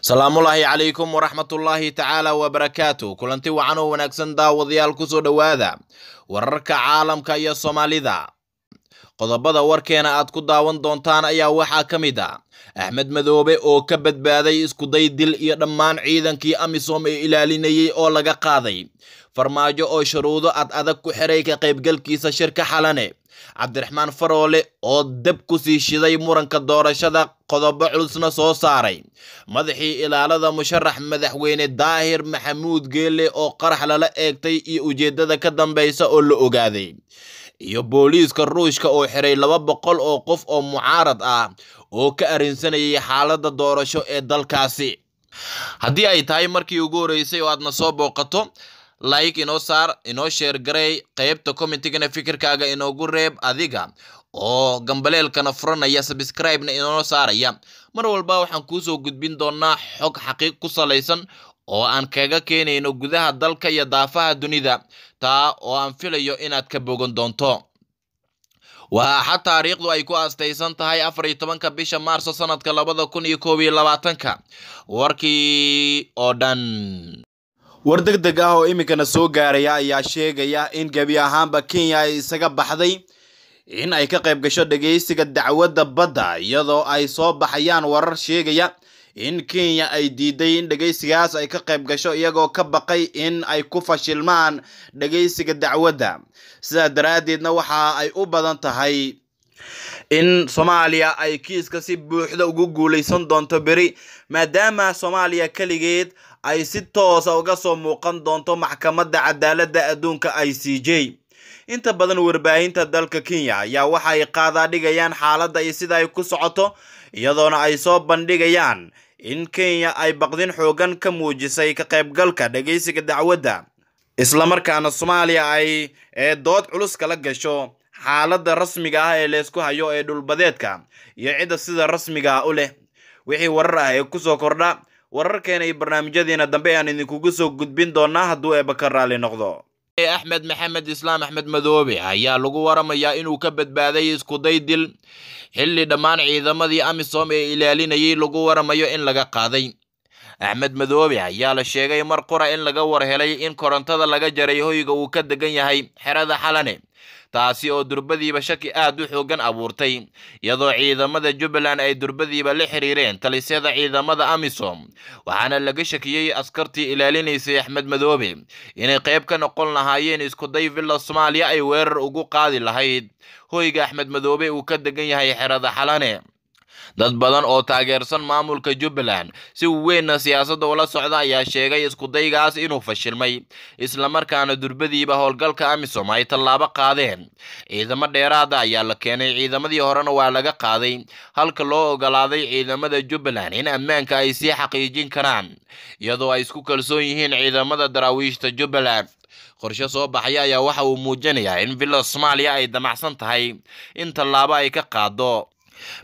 salaamullaahi calaykum waraxmatullaahi tacaala wabarakaatu kulanti wacan oo wanaagsan daawadayaal kusoo dhowaada wararka caalamka iyo soomaalida qodobada warkeena aad ku daawan doontaan ayaa waxaa ka mid a ah. axmed madoobe oo ka badbaaday iskuday dil iyo dhammaan ciidankii amisom ee ilaalinayay oo laga qaaday farmaajo oo shuruudo ad adag ku xiray ka qaybgalkiisa shirka xalane cabdiraxmaan faroole oo deb ku sii shiday muranka doorashada qodobo culusna soo saaray madaxii ilaalada musharax madaxweyne daahir maxamuud geele oo qarax lala eegtay iyo ujeeddada ka dambaysa oo la ogaaday iyo booliiska ruushka oo xiray laba boqol oo qof oo mucaarad ah oo ka arrinsanayay xaaladda doorasho ee dalkaasi haddii ay tahay markii ugu horreysay oo aadna soo booqato like inoo saar inoo sheer garay qeybta commentigana fikirkaaga inoogu reeb adiga oo gambaleelkana furanaya sabscribena inoo saaraya mar walba waxaan kuusoo gudbin doonaa xog xaqiiq ku salaysan oo aan kaga keenayno gudaha dalka iyo daafaha dunida taa oo aan filayo inaad ka bogan doonto waa axad taariikhdu ay ku aastaysan tahay afar iyo tobanka bisha maarso sannadka labada kun iyo koob iyo labaatanka warkii oo dhan war deg ah oo iminkana soo gaaraya ayaa sheegaya in gebi ahaanba kenya ay isaga baxday in ay ka qayb gasho dhageysiga dacwadda badda iyadoo ay soo baxayaan warar sheegaya in kenya ay diiday in dhegeysigaas ay ka qayb gasho iyagoo ka baqay in ay ku fashilmaan dhageysiga dacwadda sidaa daraaddeedna waxa ay u badan tahay in soomaaliya ay kiiska si buuxda ugu guulaysan doonto beri maadaama soomaaliya keligeed ay si toosa ah uga soo muuqan doonto maxkamadda cadaaladda adduunka i c j inta badan warbaahinta dalka kenya ayaa waxa ay qaadaa dhigayaan xaaladda iyo sida ay ku socoto iyadoona ay soo bandhigayaan in kenya ay baqdin xoogan ka muujisay ka qaybgalka dhagaysiga dacwadda islamarkaana soomaaliya ay ee dood culus kala gasho xaaladda rasmiga ah ee leysku hayo ee dhulbadeedka iyo cidda sida rasmiga ah u leh wixii warar ah ee kusoo kordha wararkeena iyo barnaamijyadeena dambe ayaan idinkugu soo gudbin doonaa hadduu eeba ka raalli noqdo axmed maxamed islaam axmed madoobe ayaa lagu waramayaa inuu ka badbaaday iskuday dil xilli dhammaan ciidamadii amisom ee ilaalinayay lagu waramayo in laga qaaday axmed madoobe ayaa la sheegay mar qura in laga war helay in korontada laga jaray hoyga uu ka degan yahay xerada xalane taasi oo durbadiiba shaki aad u xoogan abuurtay iyadoo ciidamada jubbaland ay durbadiiba la xiriireen talisyada ciidamada amisom waxaana laga shakiyey askartii ilaalinaysay axmed madoobe inay qayb ka noqon lahaayeen iskuday villa soomaaliya ay weerar ugu qaadi lahayd hoyga axmed madoobe uu ka degan yahay xerada xalane dad badan oo taageersan maamulka jubbaland si weynna siyaasadda ula socda ayaa sheegay iskudaygaas inuu fashilmay islamarkaana durbadiiba howlgalka amisom ay tallaabo qaadeen ciidamo dheeraada ayaa la keenay ciidamadii horena waa laga qaaday halka loo ogolaaday ciidamada jubbaland in ammaanka ay sii xaqiijin karaan iyadoo ay isku kalsoon yihiin ciidamada daraawiishta jubbaland qorshe soo baxaya ayaa waxa uu muujinayaa in villa somaaliya ay damacsan tahay in tallaabo ay ka qaado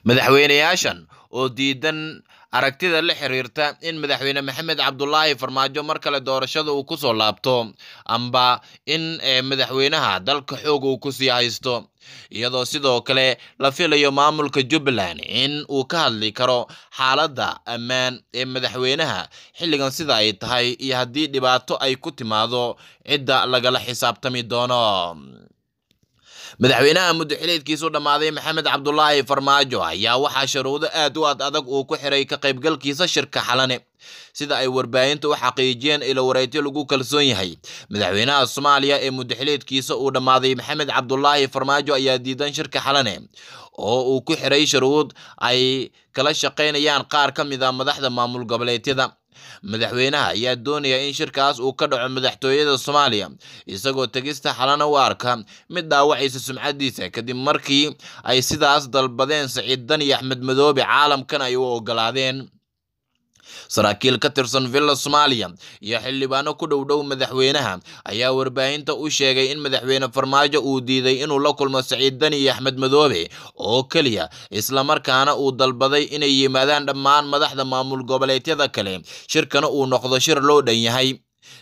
madaxweyneyaashan oo diidan aragtida la xiriirta in madaxweyne maxamed cabdulaahi farmaajo mar kale doorashada uu kusoo laabto amba in eh, madaxweynaha dalka xoog uu kusii haysto iyadoo sidoo kale la filayo maamulka jubbaland in uu ka hadli karo xaaladda ammaan ee madaxweynaha xilligan sida ay tahay iyo haddii dhibaato ay ku timaado cidda lagala xisaabtami doono madaxweynaha muddaxileedkiisu dhammaaday maxamed cabdulaahi farmaajo ayaa waxaa sharuudo aad u ad adag uu ku xiray ka qaybgalkiisa shirka xalane sida ay warbaahinta u xaqiijiyeen ilowareytyo lagu kalsoon yahay madaxweynaha soomaaliya ee muddaxileedkiisa uu dhammaaday maxamed cabdulaahi farmaajo ayaa diidan shirka xalane oo uu ku xiray sharuud ay kala shaqaynayaan qaar ka mid a ah madaxda maamul goboleedyada madaxweynaha ayaa doonaya in shirkaas uu ka dhaco madaxtooyada soomaaliya isagoo tegista xalana u arka mid dhaawacaysa sumcaddiisa kadib markii ay sidaas dalbadeen saciid dani axmed madoobe caalamkan ay u ogolaadeen saraakiil ka tirsan villa soomaaliya iyo xildhibaano ku dhowdhow madaxweynaha ayaa warbaahinta u sheegay in madaxweyne farmaajo uu diiday inuu la kulmo saciid dani iyo axmed madoobe oo keliya islamarkaana uu dalbaday inay yimaadaan dhammaan madaxda maamul goboleedyada kale shirkana uu noqdo shir loo dhan yahay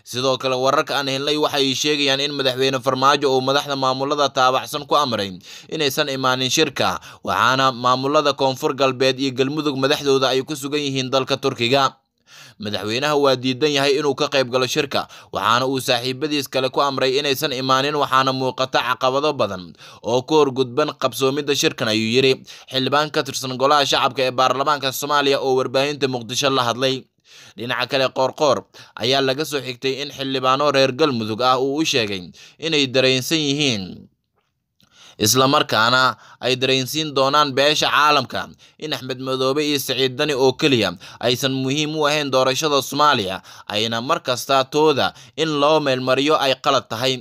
sidoo kale wararka aan helnay waxay sheegayaan in madaxweyne farmaajo uu madaxda maamulada taabacsan ku amray inaysan imaanin shirka waxaana maamulada koonfur galbeed iyo galmudug madaxdooda ay ku sugan yihiin dalka turkiga madaxweynaha waa diidan yahay inuu ka qayb galo shirka waxaana uu saaxiibadiis kale ku amray inaysan imaanin waxaana muuqata caqabado badan oo ku horgudban qabsoomidda shirkan ayuu yidhi xildhibaan ka tirsan golaha shacabka ee baarlamaanka soomaaliya oo warbaahinta muqdisho la hadlay dhinaca kale qoorqoor ayaa laga soo xigtay in xildhibaano reer galmudug ah uu u sheegay inay dareensan yihiin isla markaana ay dareensiin doonaan beesha caalamka in axmed madoobe iyo siciid dani oo keliya aysan muhiim u ahayn doorashada soomaaliya ayna mar kasta tooda in loo meelmariyo ay qalad tahay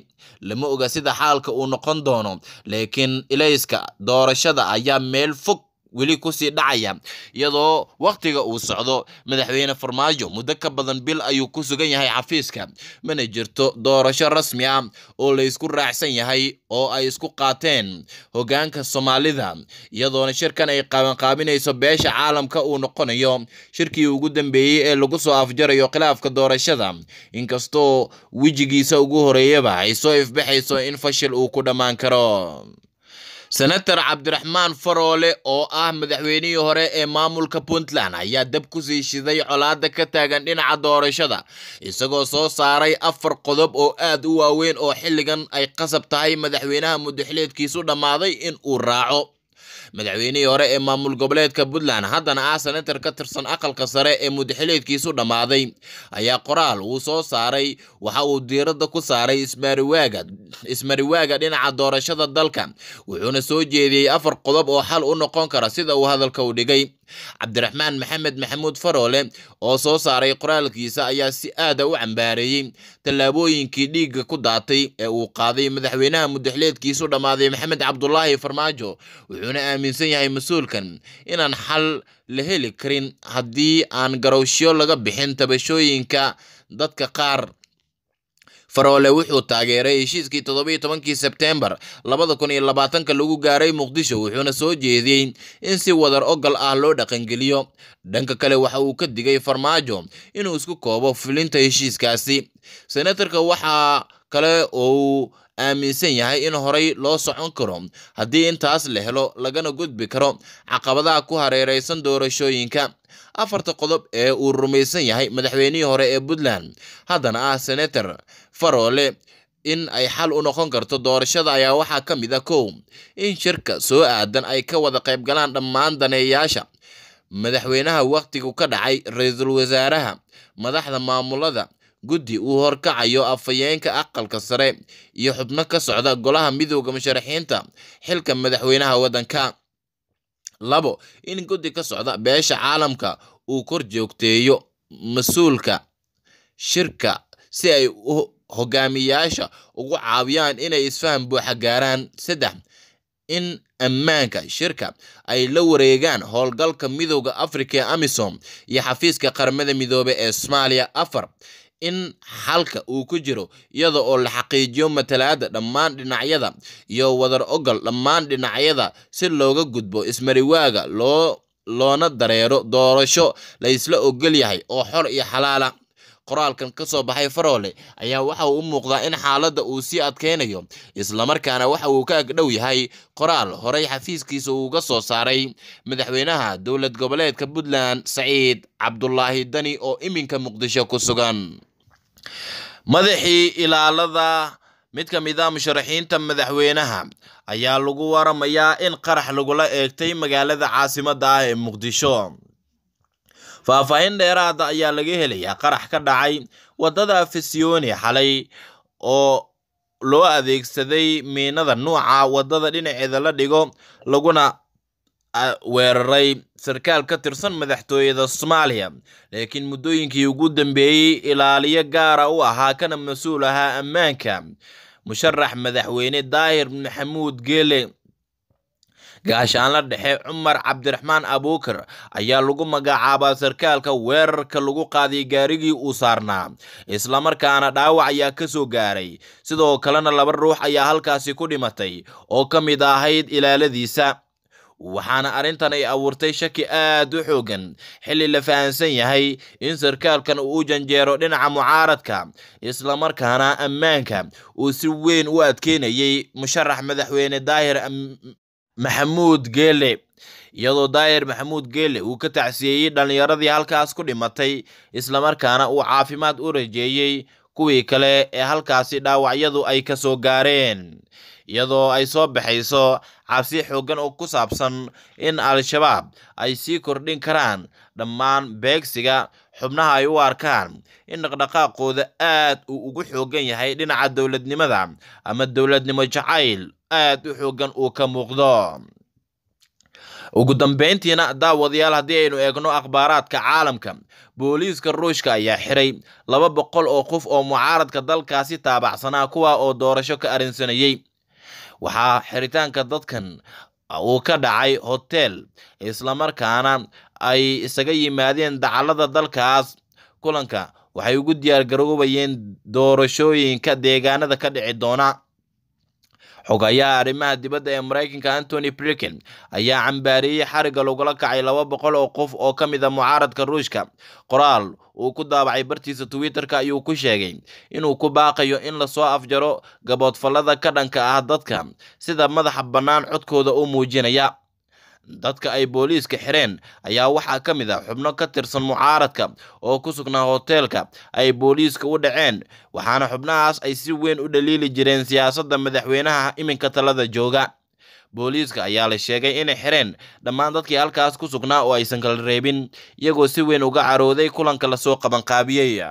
lama oga sida xaalka uu noqon doono laakiin ilayska doorashada ayaa meel fog weli kusii dhacaya iyadoo wakhtiga uu socdo madaxweyne farmaajo muddo ka badan bil ayuu ku sugan yahay xafiiska mana jirto doorasho rasmi ah oo la isku raacsan yahay oo ay isku qaateen hogaanka soomaalida iyadoona shirkan ay qaabanqaabinayso beesha caalamka uu noqonayo shirkii ugu dambeeyey ee lagu soo afjarayo khilaafka doorashada inkastoo wejigiisa ugu horeeyaba ay soo ifbaxayso in fashil uu ku dhammaan karo senator cabdiraxmaan faroole oo ah madaxweynihii hore ee maamulka puntland ayaa dab ku sii shiday colaada ka taagan dhinaca doorashada isagoo soo saaray afar qodob oo aad u waaweyn oo xilligan ay qasab tahay madaxweynaha mudaxileedkiisu dhammaaday in uu raaco madaxweynihii hore ee maamul goboleedka puntland haddana ah senatar ka tirsan aqalka sare ee mudaxileedkiisu dhammaaday ayaa qoraal uu soo saaray waxa uu diiradda ku saaray ismaariwaaga ismariwaaga dhinaca doorashada dalka wuxuuna soo jeediyey afar qodob oo xal u noqon kara sida uu hadalka u dhigay cabdiraxmaan maxamed maxamuud faroole oo soo saaray qoraalkiisa ayaa si aada ah u cambaareeyey tallaabooyinkii dhiigga ku daatay ee uu qaaday madaxweynaha mudaxleedkiisu dhammaaday maxamed cabdulaahi farmaajo wuxuuna aaminsan yahay mas-uulkan inaan xal la heli karin haddii aan garowshyo laga bixin tabashooyinka dadka qaar faroole wuxuu taageeray heshiiskii toddobiyo tobankii sebteembar labada kun iyo labaatanka lagu gaaray muqdisho wuxuuna soo jeediyey in si wadar ogol ah loo dhaqangeliyo dhanka kale waxa uu ka digay farmaajo inuu isku koobo fulinta heshiiskaasi senatarka waxaa kale oo uu aaminsan yahay in horay loo socon karo haddii intaas la helo lagana gudbi karo caqabadaha ku hareeraysan doorashooyinka afarta qodob ee uu rumaysan yahay madaxweynihii hore ee puntland haddana ah senator farole in ay xal u noqon karto doorashada ayaa waxaa ka mid a ah kow in shirka soo aadan ay ka wada qayb galaan dhammaan daneeyaasha madaxweynaha wakhtigu ka dhacay ra-iisul wasaaraha madaxda maamulada guddi uu horkacayo afhayeenka aqalka sare iyo xubno ka socda golaha midooda musharaxiinta xilka madaxweynaha waddanka labo in guddi ka socda beesha caalamka uu kor joogteeyo mas-uulka shirka si ay hogaamiyaasha ugu caawiyaan inay isfaham buuxa gaaraan saddex in ammaanka shirka ay la wareegaan howlgalka midowda africa ee amisom iyo xafiiska qaramada midoobe ee soomaaliya afar in xalka uu ku jiro iyada oo la xaqiijiyo matalaadda dhammaan dhinacyada iyo wadar ogol dhammaan dhinacyada si looga gudbo ismariwaaga loo loona dareero doorasho laysla isla ogol yahay oo xor iyo xalaala qoraalkan ka soo baxay faroole ayaa waxa uu u muuqdaa in xaaladda uu sii adkeynayo islamarkaana waxa uu ka agdhow yahay qoraal horey xafiiskiisa uuga soo saaray madaxweynaha dowlad goboleedka puntland saciid cabdulaahi dani oo iminka muqdisho ku sugan madaxii ilaalada mid ka mid a ah musharaxiinta madaxweynaha ayaa lagu waramayaa in qarax lagula eegtay magaalada caasimadda ah ee muqdisho faahfaahin dheeraada ah ayaa laga helayaa qarax ka dhacay waddada fisiyooni xalay oo loo adeegsaday miinada nuuca waddada dhinaceeda la dhigo laguna weeraray sarkaal ka tirsan madaxtooyada soomaaliya laakiin muddooyinkii ugu dambeeyey ilaaliyo gaara u ahaa kana mas-uul ahaa ammaanka musharax madaxweyne daahir maxamuud geele gaashaanla dhexe cumar cabdiraxmaan abuukar ayaa lagu magacaabaa sarkaalka weerarka lagu qaaday gaarigii uu saarnaa islamarkaana dhaawac ayaa kasoo gaaray sidoo kalena laba ruux ayaa halkaasi ku dhimatay oo ka mid ahayd ilaaladiisa waxaana arrintan ay abuurtay shaki aad u xoogan xilli la fahansan yahay in sarkaalkan uu janjeero dhinaca mucaaradka isla markaana ammaanka uu si weyn u adkeynayay musharax madaxweyne daahir maxamuud geele iyadoo daahir maxamuud geele uu ka tacsiyeeyey dhallinyaradii halkaas ku dhimatay islamarkaana uu caafimaad u rajeeyey kuwii kale ee halkaasi dhaawacyadu ay ka soo gaareen iyadoo ay soo baxayso cabsi xooggan oo ku saabsan in al-shabaab ay sii kordhin karaan dhammaan beegsiga xubnaha ay u arkaan in dhaqdhaqaaqooda aad uu ugu xooggan yahay dhinaca dowladnimada ama dowladnimo jacayl aad u xooggan uu ka muuqdo ugu dambeyntiina daawadayaal haddii aynu eegno akhbaaraadka caalamka booliiska ruushka ayaa xiray laba boqol oo qof oo mucaaradka dalkaasi taabacsanaa kuwa oo doorasho ka arrinsanayey waxaa xiritaanka dadkan uu ka dhacay hotel islamarkaana ay isaga yimaadeen dacallada dalkaas kulanka waxay ugu diyaargaroobayeen doorashooyinka deegaanada ka dhici doona xogayaha arrimaha dibadda ee maraykanka antony blinken ayaa cambaareeyey xariga lagula kacay laba boqol oo qof oo ka mid a ah mucaaradka ruushka qoraal uu ku daabacay bartiisa twitter-ka ayuu ku sheegay inuu ku baaqayo in lasoo afjaro gaboodfallada ka dhanka ah dadka sida madaxa bannaan codkooda u muujinaya dadka ay booliiska xireen ayaa waxaa ka mid ah xubno ka tirsan mucaaradka oo ku sugnaa hoteelka ay booliiska u dhaceen waxaana xubnahaas ay si weyn u dhaliili jireen siyaasadda madaxweynaha iminka talada jooga booliiska ayaa la sheegay inay xireen dhammaan dadkii halkaas ku sugnaa oo aysan kala reebin iyagoo si weyn uga carooday kulanka lasoo qabanqaabiyey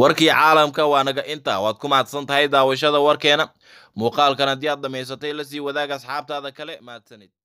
warkii caalamka waa naga intaa waad ku mahadsan tahay daawashada warkeena muuqaalkan haddii aad dhammaysatay la sii wadaag asxaabtaada kale mahadsanid